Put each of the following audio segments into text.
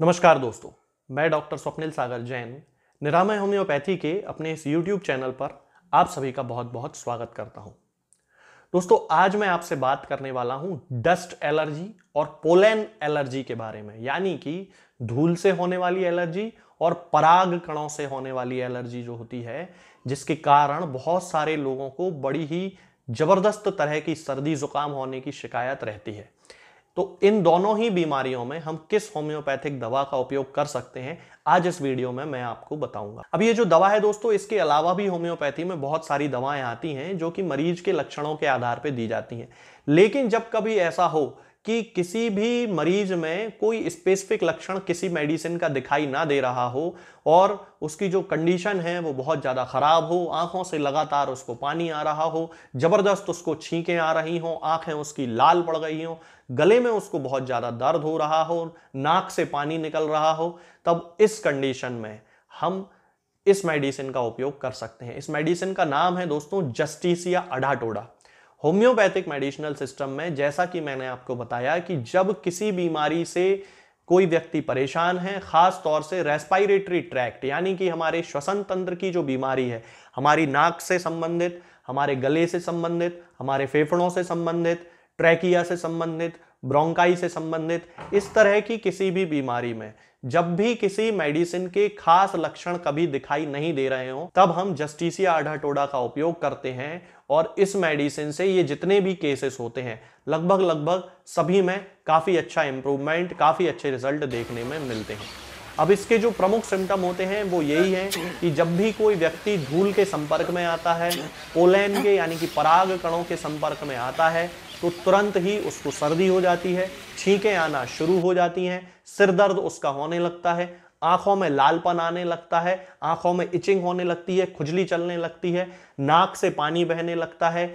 नमस्कार दोस्तों मैं डॉक्टर स्वप्निल सागर जैन निरामय होम्योपैथी के अपने इस यूट्यूब चैनल पर आप सभी का बहुत बहुत स्वागत करता हूं दोस्तों आज मैं आपसे बात करने वाला हूं डस्ट एलर्जी और पोलैन एलर्जी के बारे में यानी कि धूल से होने वाली एलर्जी और पराग कणों से होने वाली एलर्जी जो होती है जिसके कारण बहुत सारे लोगों को बड़ी ही जबरदस्त तरह की सर्दी जुकाम होने की शिकायत रहती है तो इन दोनों ही बीमारियों में हम किस होम्योपैथिक दवा का उपयोग कर सकते हैं आज इस वीडियो में मैं आपको बताऊंगा अब ये जो दवा है दोस्तों इसके अलावा भी होम्योपैथी में बहुत सारी दवाएं आती हैं जो कि मरीज के लक्षणों के आधार पर दी जाती हैं लेकिन जब कभी ऐसा हो कि किसी भी मरीज में कोई स्पेसिफिक लक्षण किसी मेडिसिन का दिखाई ना दे रहा हो और उसकी जो कंडीशन है वो बहुत ज़्यादा ख़राब हो आँखों से लगातार उसको पानी आ रहा हो ज़बरदस्त उसको छींकें आ रही हों आँखें उसकी लाल पड़ गई हों गले में उसको बहुत ज़्यादा दर्द हो रहा हो नाक से पानी निकल रहा हो तब इस कंडीशन में हम इस मेडिसिन का उपयोग कर सकते हैं इस मेडिसिन का नाम है दोस्तों justicia adhatoda homeopathic medicinal system में जैसा कि मैंने आपको बताया कि जब किसी बीमारी से कोई व्यक्ति परेशान है खास तौर से रेस्पिरेटरी ट्रैक्ट यानी कि हमारे श्वसन तंत्र की जो बीमारी है हमारी नाक से संबंधित हमारे गले से संबंधित हमारे फेफड़ों से संबंधित ट्रैकिया से संबंधित ब्रोंकाई से संबंधित इस तरह की किसी भी बीमारी में जब भी किसी मेडिसिन के खास लक्षण कभी दिखाई नहीं दे रहे हो तब हम जस्टिसिया आढ़ा टोडा का उपयोग करते हैं और इस मेडिसिन से ये जितने भी केसेस होते हैं लगभग लगभग सभी में काफ़ी अच्छा इम्प्रूवमेंट काफ़ी अच्छे रिजल्ट देखने में मिलते हैं अब इसके जो प्रमुख सिम्टम होते हैं वो यही हैं कि जब भी कोई व्यक्ति धूल के संपर्क में आता है पोलैन के यानी कि पराग कणों के संपर्क में आता है तो तुरंत ही उसको सर्दी हो जाती है छींकें आना शुरू हो जाती हैं सिर दर्द उसका होने लगता है आंखों में लालपन आने लगता है आंखों में इचिंग होने लगती है खुजली चलने लगती है नाक से पानी बहने लगता है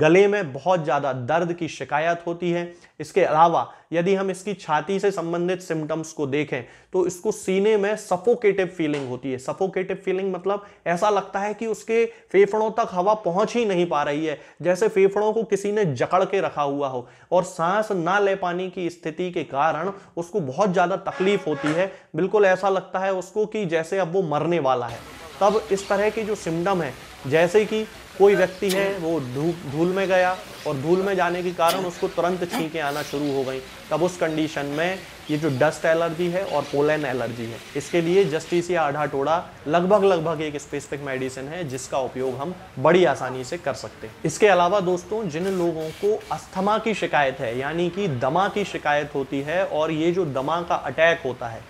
गले में बहुत ज़्यादा दर्द की शिकायत होती है इसके अलावा यदि हम इसकी छाती से संबंधित सिम्टम्स को देखें तो इसको सीने में सफोकेटिव फीलिंग होती है सफोकेटिव फीलिंग मतलब ऐसा लगता है कि उसके फेफड़ों तक हवा पहुंच ही नहीं पा रही है जैसे फेफड़ों को किसी ने जकड़ के रखा हुआ हो और सांस ना ले पाने की स्थिति के कारण उसको बहुत ज़्यादा तकलीफ होती है बिल्कुल ऐसा लगता है उसको कि जैसे अब वो मरने वाला है तब इस तरह के जो सिम्टम है जैसे कि कोई व्यक्ति है वो धूप धूल में गया और धूल में जाने के कारण उसको तुरंत छींके आना शुरू हो गई तब उस कंडीशन में ये जो डस्ट एलर्जी है और पोलन एलर्जी है इसके लिए जस्टिस या आढ़ा टोड़ा लगभग लगभग एक स्पेसिफिक मेडिसिन है जिसका उपयोग हम बड़ी आसानी से कर सकते हैं इसके अलावा दोस्तों जिन लोगों को अस्थमा की शिकायत है यानी कि दमा की शिकायत होती है और ये जो दमा का अटैक होता है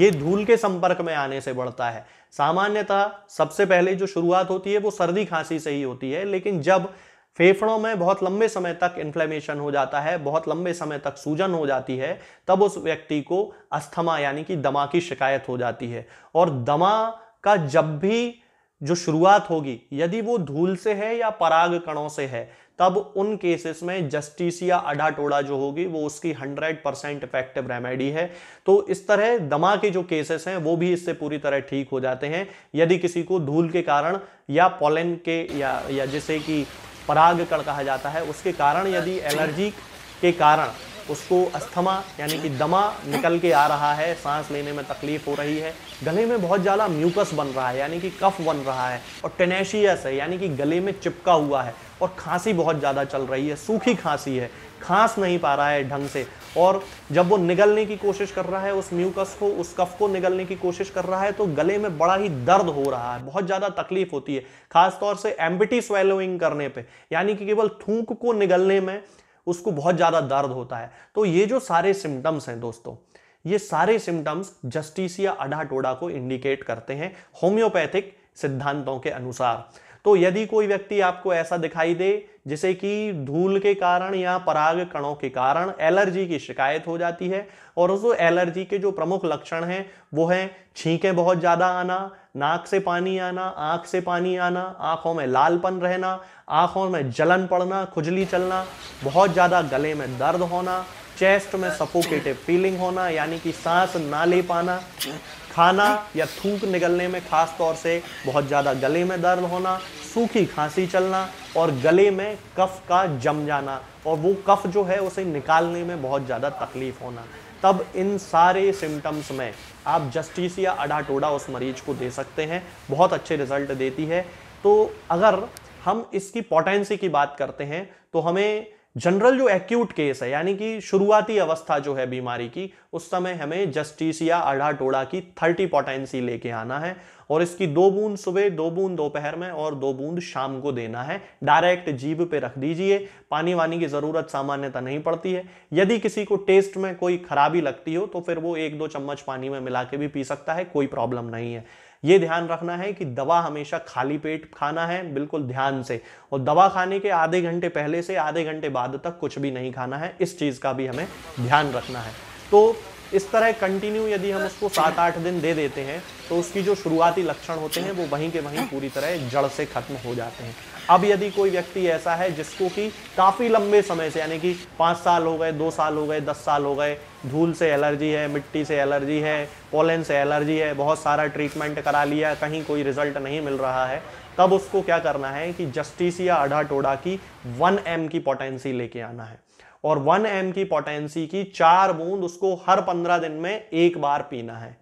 ये धूल के संपर्क में आने से बढ़ता है सामान्यतः सबसे पहले जो शुरुआत होती है वो सर्दी खांसी से ही होती है लेकिन जब फेफड़ों में बहुत लंबे समय तक इन्फ्लेमेशन हो जाता है बहुत लंबे समय तक सूजन हो जाती है तब उस व्यक्ति को अस्थमा यानी कि दमा की शिकायत हो जाती है और दमा का जब भी जो शुरुआत होगी यदि वो धूल से है या पराग कणों से है तब उन केसेस में अडा अडाटोड़ा जो होगी वो उसकी 100 परसेंट इफेक्टिव रेमेडी है तो इस तरह दमा के जो केसेस हैं वो भी इससे पूरी तरह ठीक हो जाते हैं यदि किसी को धूल के कारण या पोलन के या या जैसे कि पराग कहा जाता है उसके कारण हाँ, यदि एलर्जी के कारण उसको अस्थमा यानी कि दमा निकल के आ रहा है सांस लेने में तकलीफ हो रही है गले में बहुत ज़्यादा म्यूकस बन रहा है यानी कि कफ बन रहा है और टेनेशियस है यानी कि गले में चिपका हुआ है और खांसी बहुत ज़्यादा चल रही है सूखी खांसी है खांस नहीं पा रहा है ढंग से और जब वो निगलने की कोशिश कर रहा है उस म्यूकस को उस कफ को निगलने की कोशिश कर रहा है तो गले में बड़ा ही दर्द हो रहा है बहुत ज़्यादा तकलीफ होती है खासतौर से एम्बिटी स्वेलोइंग करने पे यानी कि केवल थूक को निगलने में उसको बहुत ज़्यादा दर्द होता है तो ये जो सारे सिम्टम्स हैं दोस्तों ये सारे सिम्टम्स जस्टिस या अडाटोडा को इंडिकेट करते हैं होम्योपैथिक सिद्धांतों के अनुसार तो यदि कोई व्यक्ति आपको ऐसा दिखाई दे जिसे कि धूल के कारण या पराग कणों के कारण एलर्जी की शिकायत हो जाती है और उस एलर्जी के जो प्रमुख लक्षण हैं वो हैं छींकें बहुत ज़्यादा आना नाक से पानी आना आँख से पानी आना आँखों में लालपन रहना आँखों में जलन पड़ना खुजली चलना बहुत ज़्यादा गले में दर्द होना चेस्ट में सफोकेटिव फीलिंग होना यानी कि सांस ना ले पाना खाना या थूक निकलने में खास तौर से बहुत ज़्यादा गले में दर्द होना सूखी खांसी चलना और गले में कफ का जम जाना और वो कफ जो है उसे निकालने में बहुत ज़्यादा तकलीफ होना तब इन सारे सिम्टम्स में आप जस्टिस या अडाटोडा उस मरीज को दे सकते हैं बहुत अच्छे रिजल्ट देती है तो अगर हम इसकी पोटेंसी की बात करते हैं तो हमें जनरल जो एक्यूट केस है यानी कि शुरुआती अवस्था जो है बीमारी की उस समय हमें जस्टिस या आढ़ा टोड़ा की थर्टी पोटेंसी लेके आना है और इसकी दो बूंद सुबह दो बूंद दोपहर में और दो बूंद शाम को देना है डायरेक्ट जीव पे रख दीजिए पानी वानी की ज़रूरत सामान्यतः नहीं पड़ती है यदि किसी को टेस्ट में कोई खराबी लगती हो तो फिर वो एक दो चम्मच पानी में मिला के भी पी सकता है कोई प्रॉब्लम नहीं है ये ध्यान रखना है कि दवा हमेशा खाली पेट खाना है बिल्कुल ध्यान से और दवा खाने के आधे घंटे पहले से आधे घंटे बाद तक कुछ भी नहीं खाना है इस चीज़ का भी हमें ध्यान रखना है तो इस तरह कंटिन्यू यदि हम उसको सात आठ दिन दे देते हैं तो उसकी जो शुरुआती लक्षण होते हैं वो वहीं के वहीं पूरी तरह जड़ से खत्म हो जाते हैं अब यदि कोई व्यक्ति ऐसा है जिसको कि काफ़ी लंबे समय से यानी कि पाँच साल हो गए दो साल हो गए दस साल हो गए धूल से एलर्जी है मिट्टी से एलर्जी है पोलन से एलर्जी है बहुत सारा ट्रीटमेंट करा लिया कहीं कोई रिजल्ट नहीं मिल रहा है तब उसको क्या करना है कि जस्टिस या अढ़ा टोडा की वन एम की पोटेंसी लेके आना है और वन एम की पोटेंसी की चार बूंद उसको हर पंद्रह दिन में एक बार पीना है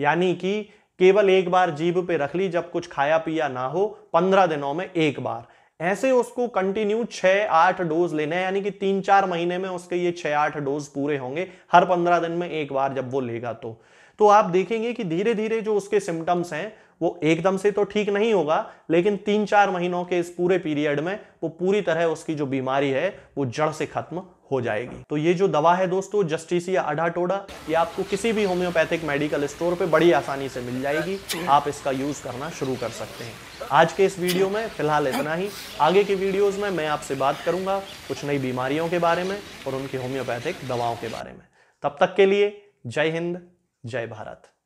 यानी कि केवल एक बार जीभ पे रख ली जब कुछ खाया पिया ना हो पंद्रह दिनों में एक बार ऐसे उसको कंटिन्यू छः आठ डोज लेना है यानी कि तीन चार महीने में उसके ये छः आठ डोज पूरे होंगे हर पंद्रह दिन में एक बार जब वो लेगा तो तो आप देखेंगे कि धीरे धीरे जो उसके सिम्टम्स हैं वो एकदम से तो ठीक नहीं होगा लेकिन तीन चार महीनों के इस पूरे पीरियड में वो पूरी तरह उसकी जो बीमारी है वो जड़ से खत्म हो जाएगी तो ये जो दवा है दोस्तों जस्टिसिया टोडा ये आपको किसी भी होम्योपैथिक मेडिकल स्टोर पे बड़ी आसानी से मिल जाएगी आप इसका यूज़ करना शुरू कर सकते हैं आज के इस वीडियो में फिलहाल इतना ही आगे के वीडियोस में मैं आपसे बात करूंगा कुछ नई बीमारियों के बारे में और उनकी होम्योपैथिक दवाओं के बारे में तब तक के लिए जय हिंद जय भारत